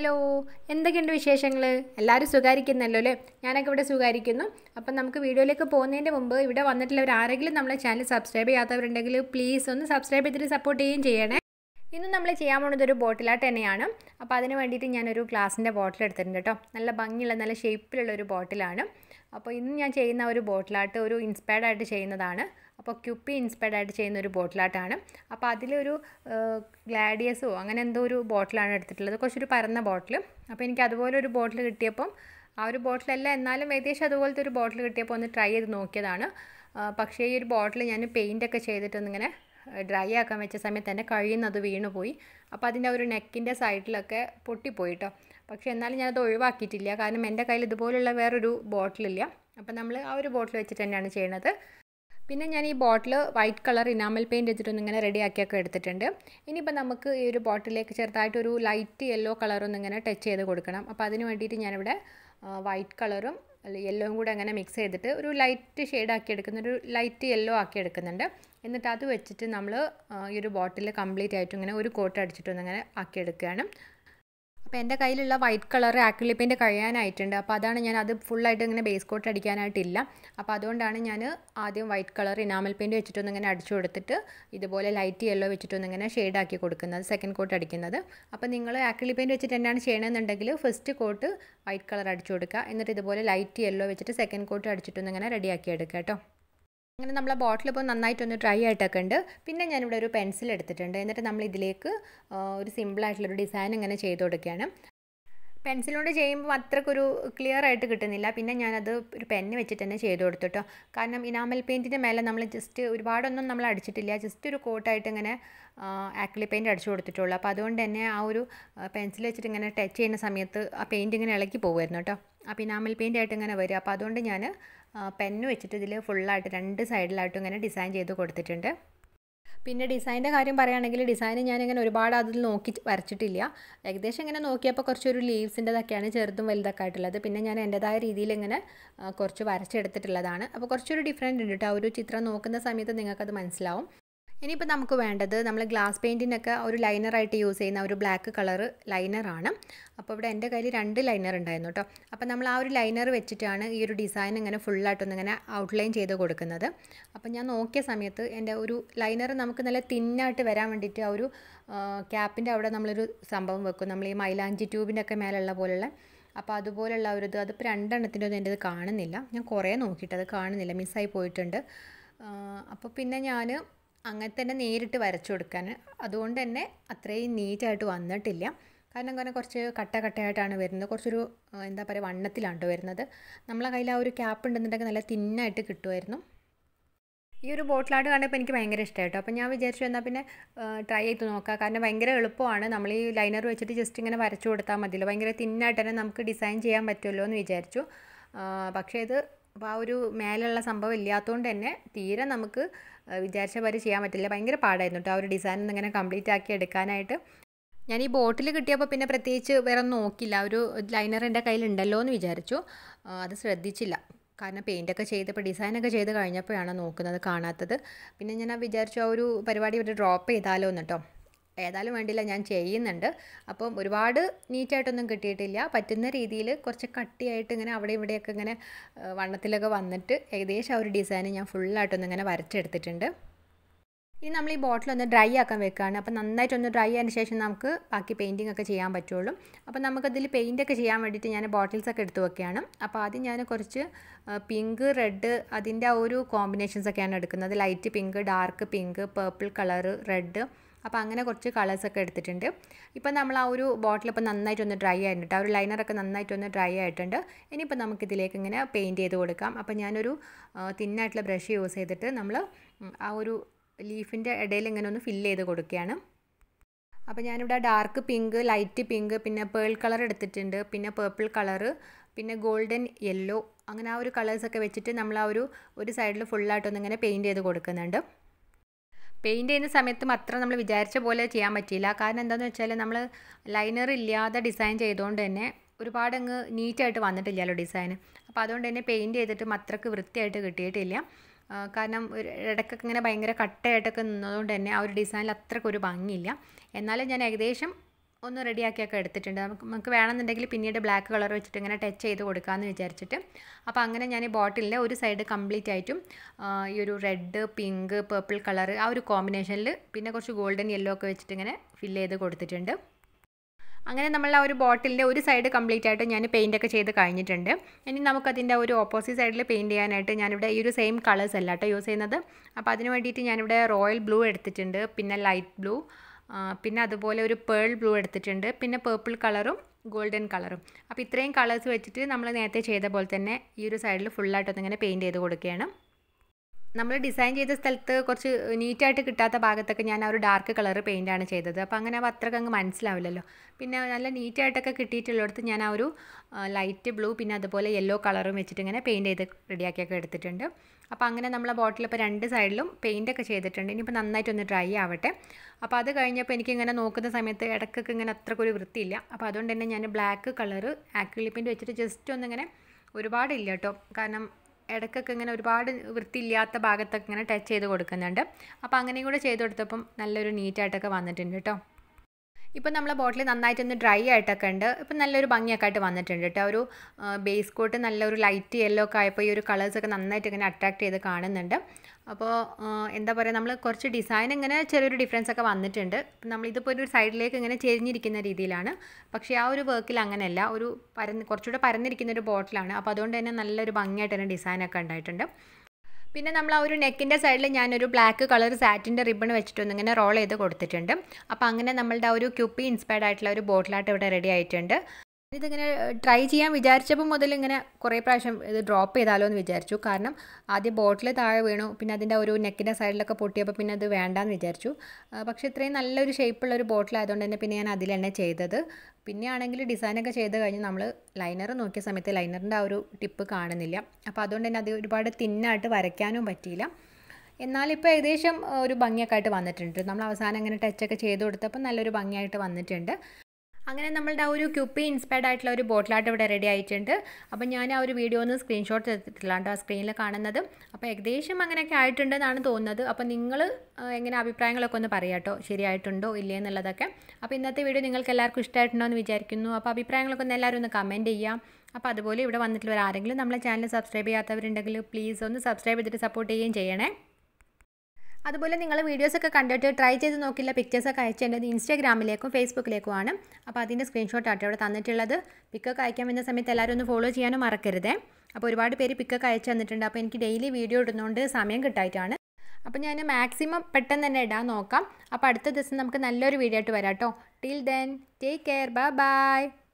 hello എന്തൊക്കെയുണ്ട് വിശേഷങ്ങൾ എല്ലാവരും സുഖാരിക്കുന്നല്ലോ അല്ലേ ഞാനൊക്കെ ഇവിടെ സുഖാരിക്കുന്നു അപ്പം നമുക്ക് വീഡിയോയിലേക്ക് പോകുന്നതിൻ്റെ മുമ്പ് ഇവിടെ വന്നിട്ടുള്ളവർ ആരെങ്കിലും നമ്മളെ ചാനൽ സബ്സ്ക്രൈബ് ചെയ്യാത്തവരുണ്ടെങ്കിൽ പ്ലീസ് ഒന്ന് സബ്സ്ക്രൈബ് ചെയ്തിട്ട് സപ്പോർട്ട് ചെയ്യുകയും ചെയ്യണേ ഇന്ന് നമ്മൾ ചെയ്യാൻ പോകുന്നത് ഒരു ബോട്ടിലാട്ട് തന്നെയാണ് അപ്പോൾ അതിന് വേണ്ടിയിട്ട് ഞാനൊരു ഗ്ലാസിൻ്റെ ബോട്ടിൽ എടുത്തിട്ടുണ്ട് കേട്ടോ നല്ല ഭംഗിയുള്ള നല്ല ഷേപ്പിലുള്ള ഒരു ബോട്ടിലാണ് അപ്പോൾ ഇന്ന് ഞാൻ ചെയ്യുന്ന ഒരു ബോട്ടിലാട്ട് ഒരു ഇൻസ്പയർഡായിട്ട് ആയിട്ട് ചെയ്യുന്നതാണ് അപ്പോൾ ക്യുപ്പി ഇൻസ്പയർഡ് ആയിട്ട് ചെയ്യുന്ന ഒരു ബോട്ടിലാട്ടാണ് അപ്പോൾ അതിലൊരു ഗ്ലാഡിയസോ അങ്ങനെ എന്തോ ഒരു ബോട്ടിലാണ് എടുത്തിട്ടുള്ളത് കുറച്ചൊരു പരന്ന ബോട്ടിൽ അപ്പോൾ എനിക്ക് അതുപോലെ ഒരു ബോട്ടിൽ കിട്ടിയപ്പം ആ ഒരു ബോട്ടിലല്ല എന്നാലും ഏകദേശം അതുപോലത്തെ ഒരു ബോട്ടിൽ കിട്ടിയപ്പോൾ ഒന്ന് ട്രൈ ചെയ്ത് നോക്കിയതാണ് പക്ഷേ ഈ ഒരു ബോട്ടിൽ ഞാൻ പെയിൻറ്റൊക്കെ ചെയ്തിട്ടൊന്നിങ്ങനെ ഡ്രൈ ആക്കാൻ വെച്ച സമയത്ത് തന്നെ കഴിയുന്നത് വീണുപോയി അപ്പോൾ അതിൻ്റെ ഒരു നെക്കിൻ്റെ സൈഡിലൊക്കെ പൊട്ടിപ്പോയി കേട്ടോ പക്ഷേ എന്നാലും ഞാനത് ഒഴിവാക്കിയിട്ടില്ല കാരണം എൻ്റെ കയ്യിൽ ഇതുപോലുള്ള വേറൊരു ബോട്ടിലില്ല അപ്പോൾ നമ്മൾ ആ ഒരു ബോട്ടിൽ വെച്ചിട്ട് തന്നെയാണ് ചെയ്യണത് പിന്നെ ഞാൻ ഈ bottle white colour enamel paint വെച്ചിട്ടൊന്ന് ഇങ്ങനെ റെഡിയാക്കിയൊക്കെ എടുത്തിട്ടുണ്ട് ഇനിയിപ്പോൾ നമുക്ക് ഈ ഒരു ബോട്ടിലേക്ക് ചെറുതായിട്ടൊരു ലൈറ്റ് യെല്ലോ കളറൊന്നും ഇങ്ങനെ ടച്ച് ചെയ്ത് കൊടുക്കണം അപ്പോൾ അതിന് വേണ്ടിയിട്ട് ഞാനിവിടെ വൈറ്റ് കളറും യെല്ലോയും കൂടെ അങ്ങനെ മിക്സ് ചെയ്തിട്ട് ഒരു ലൈറ്റ് ഷെയ്ഡ് ആക്കി എടുക്കുന്ന ഒരു ലൈറ്റ് യെല്ലോ ആക്കി എടുക്കുന്നുണ്ട് എന്നിട്ട് അത് വെച്ചിട്ട് നമ്മൾ ഈ ഒരു ബോട്ടിൽ കംപ്ലീറ്റ് ആയിട്ട് ഇങ്ങനെ ഒരു കോട്ട് അടിച്ചിട്ടൊന്ന് അങ്ങനെ ആക്കിയെടുക്കുകയാണ് അപ്പോൾ എൻ്റെ കയ്യിലുള്ള വൈറ്റ് കളർ ആക്രിലിക് പെയിൻറ്റ് കഴിയാനായിട്ടുണ്ട് അപ്പോൾ അതാണ് ഞാൻ അത് ഫുള്ളായിട്ട് ഇങ്ങനെ ബേസ് കോട്ട് അടിക്കാനായിട്ടില്ല അപ്പോൾ അതുകൊണ്ടാണ് ഞാൻ ആദ്യം വൈറ്റ് കളർ ഇനാമൽ പെയിൻറ്റ് വെച്ചിട്ടൊന്ന് ഇങ്ങനെ അടിച്ചു കൊടുത്തിട്ട് ഇതുപോലെ ലൈറ്റ് യെല്ലോ വെച്ചിട്ടൊന്ന് ഇങ്ങനെ ഷെയ്ഡാക്കി കൊടുക്കുന്നത് സെക്കൻഡ് കോട്ട് അടിക്കുന്നത് അപ്പോൾ നിങ്ങൾ ആക്രിലിക് പെയിൻറ്റ് വെച്ചിട്ട് എന്നാണ് ചെയ്യണമെന്നുണ്ടെങ്കിൽ ഫസ്റ്റ് കോട്ട് വൈറ്റ് കളർ അടിച്ചു കൊടുക്കുക എന്നിട്ട് ഇതുപോലെ ലൈറ്റ് യെല്ലോ വെച്ചിട്ട് സെക്കൻഡ് കോട്ട് അടിച്ചിട്ടൊന്ന് ഇങ്ങനെ റെഡിയാക്കി എടുക്കുക കേട്ടോ അങ്ങനെ നമ്മൾ ആ ബോട്ടിൽ ഇപ്പോൾ നന്നായിട്ടൊന്ന് ഡ്രൈ ആയിട്ടൊക്കെ ഉണ്ട് പിന്നെ ഞാനിവിടെ ഒരു പെൻസിൽ എടുത്തിട്ടുണ്ട് എന്നിട്ട് നമ്മൾ ഇതിലേക്ക് ഒരു സിമ്പിളായിട്ടുള്ളൊരു ഡിസൈൻ ഇങ്ങനെ ചെയ്ത് കൊടുക്കുകയാണ് പെൻസിൽ ചെയ്യുമ്പോൾ അത്രക്കൊരു ക്ലിയർ ആയിട്ട് കിട്ടുന്നില്ല പിന്നെ ഞാനത് ഒരു പെന്ന് വെച്ചിട്ട് തന്നെ ചെയ്ത് കൊടുത്തുട്ടോ കാരണം ഇനാമൽ പെയിൻറ്റിൻ്റെ മേലെ നമ്മൾ ജസ്റ്റ് ഒരുപാടൊന്നും നമ്മൾ അടിച്ചിട്ടില്ല ജസ്റ്റ് ഒരു കോട്ടായിട്ട് ഇങ്ങനെ ആക്ലി പെയിൻറ്റ് അടിച്ചു കൊടുത്തിട്ടുള്ളൂ അപ്പോൾ അതുകൊണ്ട് തന്നെ ആ ഒരു പെൻസിൽ വെച്ചിട്ട് ഇങ്ങനെ ടച്ച് ചെയ്യുന്ന സമയത്ത് ആ പെയിൻറ്റ് ഇങ്ങനെ ഇളക്കി പോകുമായിരുന്നു കേട്ടോ ആ പിനാമിൽ പെയിൻ്റ് ആയിട്ട് ഇങ്ങനെ വരും അപ്പോൾ അതുകൊണ്ട് ഞാൻ പെന്ന് വെച്ചിട്ട് ഇതിൽ ഫുള്ളായിട്ട് രണ്ട് സൈഡിലായിട്ടും ഇങ്ങനെ ഡിസൈൻ ചെയ്ത് കൊടുത്തിട്ടുണ്ട് പിന്നെ ഡിസൈനിൻ്റെ കാര്യം പറയുകയാണെങ്കിൽ ഡിസൈൻ ഞാനിങ്ങനെ ഒരുപാട് അതിൽ നോക്കി വരച്ചിട്ടില്ല ഏകദേശം ഇങ്ങനെ നോക്കിയപ്പോൾ കുറച്ചൊരു ലീവ്സിൻ്റെതൊക്കെയാണ് ചെറുതും വലുതൊക്കെ ആയിട്ടുള്ളത് പിന്നെ ഞാൻ എൻ്റെതായ രീതിയിൽ ഇങ്ങനെ കുറച്ച് വരച്ചെടുത്തിട്ടുള്ളതാണ് അപ്പോൾ കുറച്ചൊരു ഡിഫറെൻ്റ് ഉണ്ട് കേട്ടോ ഒരു ചിത്രം നോക്കുന്ന സമയത്ത് നിങ്ങൾക്കത് മനസ്സിലാവും ഇനിയിപ്പോൾ നമുക്ക് വേണ്ടത് നമ്മൾ ഗ്ലാസ് പെയിൻറ്റിനൊക്കെ ഒരു ലൈനറായിട്ട് യൂസ് ചെയ്യുന്ന ഒരു ബ്ലാക്ക് കളർ ലൈനറാണ് അപ്പോൾ ഇവിടെ എൻ്റെ കയ്യിൽ രണ്ട് ലൈനർ ഉണ്ടായിരുന്നു കേട്ടോ അപ്പോൾ നമ്മൾ ആ ഒരു ലൈനർ വെച്ചിട്ടാണ് ഈ ഒരു ഡിസൈൻ ഇങ്ങനെ ഫുള്ളായിട്ടൊന്ന് ഇങ്ങനെ ഔട്ട്ലൈൻ ചെയ്ത് കൊടുക്കുന്നത് അപ്പോൾ ഞാൻ നോക്കിയ സമയത്ത് എൻ്റെ ഒരു ലൈനർ നമുക്ക് നല്ല തിന്നായിട്ട് വരാൻ വേണ്ടിയിട്ട് ആ ഒരു ക്യാപ്പിൻ്റെ അവിടെ നമ്മളൊരു സംഭവം വെക്കും നമ്മൾ ഈ മൈലാഞ്ചി ട്യൂബിൻ്റെ ഒക്കെ മേലുള്ള പോലുള്ള അപ്പോൾ അതുപോലുള്ള ഒരു ഇത് അതിപ്പോൾ രണ്ടെണ്ണത്തിൻ്റെ ഒന്നും എൻ്റെ ഇത് കാണുന്നില്ല ഞാൻ കുറേ നോക്കിയിട്ട് അത് കാണുന്നില്ല മിസ്സായി പോയിട്ടുണ്ട് അപ്പോൾ പിന്നെ ഞാൻ അങ്ങനെ തന്നെ നേരിട്ട് വരച്ചു കൊടുക്കാൻ അതുകൊണ്ട് തന്നെ അത്രയും നീറ്റായിട്ട് വന്നിട്ടില്ല കാരണം അങ്ങനെ കുറച്ച് കട്ട കട്ടയായിട്ടാണ് വരുന്നത് കുറച്ചൊരു എന്താ പറയുക വണ്ണത്തിലാണ് വരുന്നത് നമ്മളെ കയ്യിൽ ആ ഒരു ക്യാപ്പ് ഉണ്ടെന്നുണ്ടെങ്കിൽ നല്ല തിന്നായിട്ട് കിട്ടുമായിരുന്നു ഈ ഒരു ബോട്ടിൽ കാണുമ്പോൾ കണ്ടപ്പോൾ എനിക്ക് ഭയങ്കര ഇഷ്ടമായിട്ടോ അപ്പോൾ ഞാൻ വിചാരിച്ചു എന്നാൽ പിന്നെ ട്രൈ ചെയ്ത് നോക്കാം കാരണം ഭയങ്കര എളുപ്പമാണ് നമ്മൾ ഈ ലൈനർ വെച്ചിട്ട് ജസ്റ്റ് ഇങ്ങനെ വരച്ചു കൊടുത്താൽ മതിയല്ലോ ഭയങ്കര തിന്നായിട്ട് തന്നെ നമുക്ക് ഡിസൈൻ ചെയ്യാൻ പറ്റുമല്ലോ എന്ന് വിചാരിച്ചു പക്ഷേ ഇത് അപ്പോൾ ആ ഒരു മേലുള്ള സംഭവം ഇല്ലാത്തതുകൊണ്ട് തന്നെ തീരെ നമുക്ക് വിചാരിച്ച പോലെ ചെയ്യാൻ പറ്റില്ല ഭയങ്കര പാടായിരുന്നു കേട്ടോ ആ ഒരു ഡിസൈൻ ഒന്നും ഇങ്ങനെ കംപ്ലീറ്റ് ആക്കി എടുക്കാനായിട്ട് ഞാൻ ഈ ബോട്ടിൽ കിട്ടിയപ്പോൾ പിന്നെ പ്രത്യേകിച്ച് വേറെ നോക്കില്ല ഒരു ലൈനർ എൻ്റെ കയ്യിലുണ്ടല്ലോ എന്ന് വിചാരിച്ചു അത് ശ്രദ്ധിച്ചില്ല കാരണം പെയിൻ്റൊക്കെ ചെയ്തപ്പോൾ ഡിസൈനൊക്കെ ചെയ്ത് കഴിഞ്ഞപ്പോഴാണ് നോക്കുന്നത് കാണാത്തത് പിന്നെ ഞാൻ വിചാരിച്ചു ആ ഒരു പരിപാടി ഇവിടെ ഡ്രോപ്പ് ചെയ്താലോ എന്ന് ഏതായാലും വേണ്ടില്ല ഞാൻ ചെയ്യുന്നുണ്ട് അപ്പം ഒരുപാട് നീറ്റായിട്ടൊന്നും കിട്ടിയിട്ടില്ല പറ്റുന്ന രീതിയിൽ കുറച്ച് കട്ടിയായിട്ട് ഇങ്ങനെ അവിടെ ഇവിടെയൊക്കെ ഇങ്ങനെ വണ്ണത്തിലൊക്കെ വന്നിട്ട് ഏകദേശം ആ ഒരു ഡിസൈൻ ഞാൻ ഫുള്ളായിട്ടൊന്നും ഇങ്ങനെ വരച്ചെടുത്തിട്ടുണ്ട് ഇനി നമ്മൾ ഈ ബോട്ടിൽ ഒന്ന് ഡ്രൈ ആക്കാൻ വെക്കുകയാണ് അപ്പോൾ നന്നായിട്ട് ഒന്ന് ഡ്രൈ ആയതിന് ശേഷം നമുക്ക് ബാക്കി പെയിൻറ്റിംഗ് ഒക്കെ ചെയ്യാൻ പറ്റുള്ളൂ അപ്പോൾ നമുക്കതിൽ പെയിൻ്റ് ഒക്കെ ചെയ്യാൻ വേണ്ടിയിട്ട് ഞാൻ ബോട്ടിൽസ് ഒക്കെ എടുത്തു വെക്കുകയാണ് അപ്പോൾ ആദ്യം ഞാൻ കുറച്ച് പിങ്ക് റെഡ് അതിൻ്റെ ആ ഒരു കോമ്പിനേഷൻസ് ഒക്കെയാണ് എടുക്കുന്നത് light pink dark pink purple colour red അപ്പോൾ അങ്ങനെ കുറച്ച് കളേഴ്സൊക്കെ എടുത്തിട്ടുണ്ട് ഇപ്പോൾ നമ്മൾ ആ ഒരു ബോട്ടിൽ ഇപ്പോൾ നന്നായിട്ടൊന്ന് ഡ്രൈ ആയിട്ടുണ്ട് ആ ഒരു ലൈനറൊക്കെ നന്നായിട്ടൊന്ന് ഡ്രൈ ആയിട്ടുണ്ട് ഇനിയിപ്പോൾ ഇതിലേക്ക് ഇങ്ങനെ പെയിൻറ്റ് ചെയ്ത് കൊടുക്കാം അപ്പോൾ ഞാനൊരു തിന്നായിട്ടുള്ള ബ്രഷ് യൂസ് ചെയ്തിട്ട് നമ്മൾ ആ ഒരു ലീഫിൻ്റെ ഇടയിൽ ഇങ്ങനെ ഒന്ന് ഫില്ല് ചെയ്ത് കൊടുക്കുകയാണ് അപ്പോൾ ഞാനിവിടെ ഡാർക്ക് പിങ്ക് ലൈറ്റ് പിങ്ക് പിന്നെ പേൾ കളർ എടുത്തിട്ടുണ്ട് പിന്നെ പേർപ്പിൾ കളറ് പിന്നെ ഗോൾഡൻ യെല്ലോ അങ്ങനെ ആ ഒരു കളേഴ്സൊക്കെ വെച്ചിട്ട് നമ്മൾ ആ ഒരു ഒരു സൈഡിൽ ഫുള്ളായിട്ടൊന്നിങ്ങനെ പെയിൻറ്റ് ചെയ്ത് കൊടുക്കുന്നുണ്ട് പെയിൻറ്റ് ചെയ്യുന്ന സമയത്തും അത്ര നമ്മൾ വിചാരിച്ച പോലെ ചെയ്യാൻ പറ്റിയില്ല കാരണം എന്താണെന്ന് വെച്ചാൽ നമ്മൾ ലൈനർ ഇല്ലാതെ ഡിസൈൻ ചെയ്തുകൊണ്ട് തന്നെ ഒരുപാട് അങ്ങ് നീറ്റായിട്ട് വന്നിട്ടില്ലല്ലോ ഡിസൈൻ അപ്പോൾ അതുകൊണ്ട് തന്നെ പെയിൻറ്റ് ചെയ്തിട്ടും അത്രക്ക് വൃത്തിയായിട്ട് കിട്ടിയിട്ടില്ല കാരണം ഒരു ഇടയ്ക്കൊക്കെ ഇങ്ങനെ ഭയങ്കര കട്ടയായിട്ടൊക്കെ നിന്നതുകൊണ്ട് തന്നെ ആ ഒരു ഡിസൈനിൽ അത്രക്കൊരു ഭംഗിയില്ല എന്നാലും ഞാൻ ഏകദേശം ഒന്ന് റെഡിയാക്കിയൊക്കെ എടുത്തിട്ടുണ്ട് നമുക്ക് നമുക്ക് വേണമെന്നുണ്ടെങ്കിൽ പിന്നീട് ബ്ലാക്ക് കളർ വെച്ചിട്ട് ഇങ്ങനെ ടച്ച് ചെയ്ത് കൊടുക്കാമെന്ന് വിചാരിച്ചിട്ട് അപ്പോൾ അങ്ങനെ ഞാൻ ഈ ബോട്ടിലിൻ്റെ ഒരു സൈഡ് കംപ്ലീറ്റ് ആയിട്ടും ഈ ഒരു റെഡ് പിങ്ക് പേർപ്പിൾ കളർ ആ ഒരു കോമ്പിനേഷനിൽ പിന്നെ കുറച്ച് ഗോൾഡൻ യെല്ലോ ഒക്കെ വെച്ചിട്ട് ഇങ്ങനെ ഫില്ല് ചെയ്ത് കൊടുത്തിട്ടുണ്ട് അങ്ങനെ നമ്മൾ ആ ഒരു ബോട്ടിലിൻ്റെ ഒരു സൈഡ് കംപ്ലീറ്റ് ആയിട്ട് ഞാൻ ഒക്കെ ചെയ്ത് കഴിഞ്ഞിട്ടുണ്ട് ഇനി നമുക്കതിൻ്റെ ഒരു ഓപ്പോസിറ്റ് സൈഡിൽ പെയിൻറ്റ് ചെയ്യാനായിട്ട് ഞാനിവിടെ ഈ ഒരു സെയിം കളേഴ്സ് അല്ല കേട്ടോ യൂസ് ചെയ്യുന്നത് അപ്പോൾ അതിന് വേണ്ടിയിട്ട് ഞാനിവിടെ റോയൽ ബ്ലൂ എടുത്തിട്ടുണ്ട് പിന്നെ ലൈറ്റ് ബ്ലൂ പിന്നെ അതുപോലെ ഒരു പേൾ ബ്ലൂ എടുത്തിട്ടുണ്ട് പിന്നെ പേർപ്പിൾ കളറും ഗോൾഡൻ കളറും അപ്പോൾ ഇത്രയും കളേഴ്സ് വെച്ചിട്ട് നമ്മൾ നേരത്തെ ചെയ്ത പോലെ തന്നെ ഈ ഒരു സൈഡിൽ ഫുള്ളായിട്ടൊന്നിങ്ങനെ പെയിൻറ്റ് ചെയ്ത് കൊടുക്കുകയാണ് നമ്മൾ ഡിസൈൻ ചെയ്ത സ്ഥലത്ത് കുറച്ച് നീറ്റായിട്ട് കിട്ടാത്ത ഭാഗത്തൊക്കെ ഞാൻ ആ ഒരു ഡാർക്ക് കളർ പെയിൻ്റാണ് ചെയ്തത് അപ്പോൾ അങ്ങനെ അത്രയ്ക്ക് അങ്ങ് മനസ്സിലാവില്ലല്ലോ പിന്നെ നല്ല നീറ്റായിട്ടൊക്കെ കിട്ടിയിട്ടുള്ളടത്ത് ഞാൻ ആ ഒരു ലൈറ്റ് ബ്ലൂ പിന്നെ അതുപോലെ യെല്ലോ കളറും വെച്ചിട്ട് ഇങ്ങനെ പെയിൻറ്റ് ചെയ്ത് റെഡിയാക്കിയൊക്കെ എടുത്തിട്ടുണ്ട് അപ്പോൾ അങ്ങനെ നമ്മളെ ബോട്ടിൽ ഇപ്പോൾ രണ്ട് സൈഡിലും പെയിൻറ്റൊക്കെ ചെയ്തിട്ടുണ്ട് ഇനിയിപ്പോൾ നന്നായിട്ടൊന്ന് ഡ്രൈ ആവട്ടെ അപ്പോൾ അത് കഴിഞ്ഞപ്പോൾ എനിക്ക് ഇങ്ങനെ നോക്കുന്ന സമയത്ത് ഇടയ്ക്കൊക്കെ ഇങ്ങനെ അത്രക്കൊരു വൃത്തിയില്ല അപ്പോൾ അതുകൊണ്ട് തന്നെ ഞാൻ ബ്ലാക്ക് കളറ് ആക്രിലിപ്പിൻ്റെ വെച്ചിട്ട് ജസ്റ്റ് ഒന്നിങ്ങനെ ഒരുപാടില്ല കേട്ടോ കാരണം ഇടയ്ക്കൊക്കെ ഇങ്ങനെ ഒരുപാട് വൃത്തിയില്ലാത്ത ഭാഗത്തൊക്കെ ഇങ്ങനെ ടച്ച് ചെയ്ത് കൊടുക്കുന്നുണ്ട് അപ്പോൾ അങ്ങനെയും കൂടെ ചെയ്ത് കൊടുത്തപ്പം നല്ലൊരു നീറ്റായിട്ടൊക്കെ വന്നിട്ടുണ്ട് കേട്ടോ ഇപ്പോൾ നമ്മളെ ബോട്ടിൽ നന്നായിട്ടൊന്ന് ഡ്രൈ ആയിട്ടൊക്കെ ഉണ്ട് ഇപ്പം നല്ലൊരു ഭംഗിയൊക്കെ ആയിട്ട് വന്നിട്ടുണ്ട് കേട്ടോ ഒരു ബേസ് കോട്ട് നല്ലൊരു ലൈറ്റ് യെല്ലോ ഒക്കെ ആയപ്പോൾ ഈ ഒരു കളേഴ്സൊക്കെ നന്നായിട്ട് ഇങ്ങനെ അട്രാക്ട് ചെയ്ത് കാണുന്നുണ്ട് അപ്പോൾ എന്താ പറയുക നമ്മൾ കുറച്ച് ഡിസൈൻ ഇങ്ങനെ ചെറിയൊരു ഡിഫറൻസ് ഒക്കെ വന്നിട്ടുണ്ട് നമ്മളിതിപ്പോൾ ഒരു സൈഡിലേക്ക് ഇങ്ങനെ ചെരിഞ്ഞിരിക്കുന്ന രീതിയിലാണ് പക്ഷേ ആ ഒരു വർക്കിൽ അങ്ങനെയല്ല ഒരു പരന്ന് കുറച്ചുകൂടെ പരന്നിരിക്കുന്ന ഒരു ബോട്ടിലാണ് അപ്പോൾ അതുകൊണ്ട് തന്നെ നല്ലൊരു ഭംഗിയായിട്ട് തന്നെ ഡിസൈനൊക്കെ ഉണ്ടായിട്ടുണ്ട് പിന്നെ നമ്മൾ ആ ഒരു നെക്കിൻ്റെ സൈഡിൽ ഞാനൊരു ബ്ലാക്ക് കളർ സാറ്റിൻ്റെ റിബൺ വെച്ചിട്ടൊന്ന് ഇങ്ങനെ റോൾ ചെയ്ത് കൊടുത്തിട്ടുണ്ട് അപ്പോൾ അങ്ങനെ നമ്മളുടെ ആ ഒരു ക്യുപ്പി ഇൻസ്പയർഡ് ആയിട്ടുള്ള ഒരു ബോട്ടിലായിട്ട് ഇവിടെ റെഡി ആയിട്ടുണ്ട് ഇതിങ്ങനെ ട്രൈ ചെയ്യാൻ വിചാരിച്ചപ്പോൾ മുതൽ ഇങ്ങനെ കുറേ പ്രാവശ്യം ഇത് ഡ്രോപ്പ് ചെയ്താലോ എന്ന് വിചാരിച്ചു കാരണം ആദ്യം ബോട്ടിൽ താഴെ വീണു പിന്നെ അതിൻ്റെ ഒരു നെക്കിൻ്റെ സൈഡിലൊക്കെ പൊട്ടിയപ്പോൾ പിന്നെ അത് വേണ്ടാന്ന് വിചാരിച്ചു പക്ഷേ ഇത്രയും നല്ലൊരു ഷേപ്പുള്ള ഒരു ആയതുകൊണ്ട് തന്നെ പിന്നെ ഞാൻ അതിലെന്നെ ചെയ്തത് പിന്നെ ആണെങ്കിൽ ഡിസൈനൊക്കെ ചെയ്ത് കഴിഞ്ഞ് നമ്മൾ ലൈനർ നോക്കിയ സമയത്ത് ലൈനറിൻ്റെ ആ ഒരു ടിപ്പ് കാണുന്നില്ല അപ്പോൾ അതുകൊണ്ട് തന്നെ അത് ഒരുപാട് തിന്നായിട്ട് വരയ്ക്കാനും പറ്റിയില്ല എന്നാലിപ്പോൾ ഏകദേശം ഒരു ഭംഗിയൊക്കെ ആയിട്ട് വന്നിട്ടുണ്ട് നമ്മൾ അവസാനം അങ്ങനെ ടച്ചൊക്കെ ചെയ്ത് കൊടുത്തപ്പോൾ നല്ലൊരു ഭംഗിയായിട്ട് വന്നിട്ടുണ്ട് അങ്ങനെ നമ്മളുടെ ആ ഒരു ക്യുപ്പി ഇൻസ്പയർഡ് ആയിട്ടുള്ള ഒരു ബോട്ടിലായിട്ട് ഇവിടെ റെഡി ആയിട്ടുണ്ട് അപ്പം ഞാൻ ആ ഒരു വീഡിയോ ഒന്ന് സ്ക്രീൻഷോട്ട് എടുത്തിട്ടില്ലാണ്ട് ആ സ്ക്രീനിൽ കാണുന്നത് അപ്പോൾ ഏകദേശം അങ്ങനെയൊക്കെ ആയിട്ടുണ്ടെന്നാണ് തോന്നുന്നത് അപ്പോൾ നിങ്ങൾ എങ്ങനെ അഭിപ്രായങ്ങളൊക്കെ ഒന്ന് പറയാട്ടോ ശരിയായിട്ടുണ്ടോ ഇല്ലേ എന്നുള്ളതൊക്കെ അപ്പോൾ ഇന്നത്തെ വീഡിയോ നിങ്ങൾക്ക് എല്ലാവർക്കും ഇഷ്ടമായിട്ടുണ്ടോ എന്ന് വിചാരിക്കുന്നു അപ്പോൾ അഭിപ്രായങ്ങളൊക്കെ ഒന്ന് എല്ലാവരും ഒന്ന് കമൻറ്റ് ചെയ്യാം അപ്പോൾ അതുപോലെ ഇവിടെ വന്നിട്ടുള്ളവർ ആരെങ്കിലും നമ്മളെ ചാനൽ സബ്സ്ക്രൈബ് ചെയ്യാത്തവരുണ്ടെങ്കിൽ പ്ലീസ് ഒന്ന് സബ്സ്ക്രൈബ് ചെയ്തിട്ട് സപ്പോർട്ട് ചെയ്യുകയും ചെയ്യണേ അതുപോലെ നിങ്ങൾ വീഡിയോസൊക്കെ കണ്ടിട്ട് ട്രൈ ചെയ്ത് നോക്കിയുള്ള പിക്ചേഴ്സൊക്കെ അയച്ചേണ്ടത് ഇൻസ്റ്റാഗ്രാമിലേക്കും ഫേസ്ബുക്കിലേക്കുമാണ് അപ്പോൾ അതിൻ്റെ സ്ക്രീൻഷോട്ട് ആട്ടോ ഇവിടെ തന്നിട്ടുള്ളത് പിക്കൊക്കെ അയക്കാൻ വരുന്ന സമയത്ത് എല്ലാവരും ഒന്ന് ഫോളോ ചെയ്യാനും മറക്കരുതേ അപ്പോൾ ഒരുപാട് പേര് പിക്കൊക്കെ അയച്ചു തന്നിട്ടുണ്ട് അപ്പോൾ എനിക്ക് ഡെയിലി വീഡിയോ ഇടുന്നതുകൊണ്ട് സമയം കിട്ടായിട്ടാണ് അപ്പോൾ ഞാൻ മാക്സിമം പെട്ടെന്ന് തന്നെ ഇടാൻ നോക്കാം അപ്പോൾ അടുത്ത ദിവസം നമുക്ക് നല്ലൊരു വീഡിയോ ആയിട്ട് വരാം കേട്ടോ till then take care bye by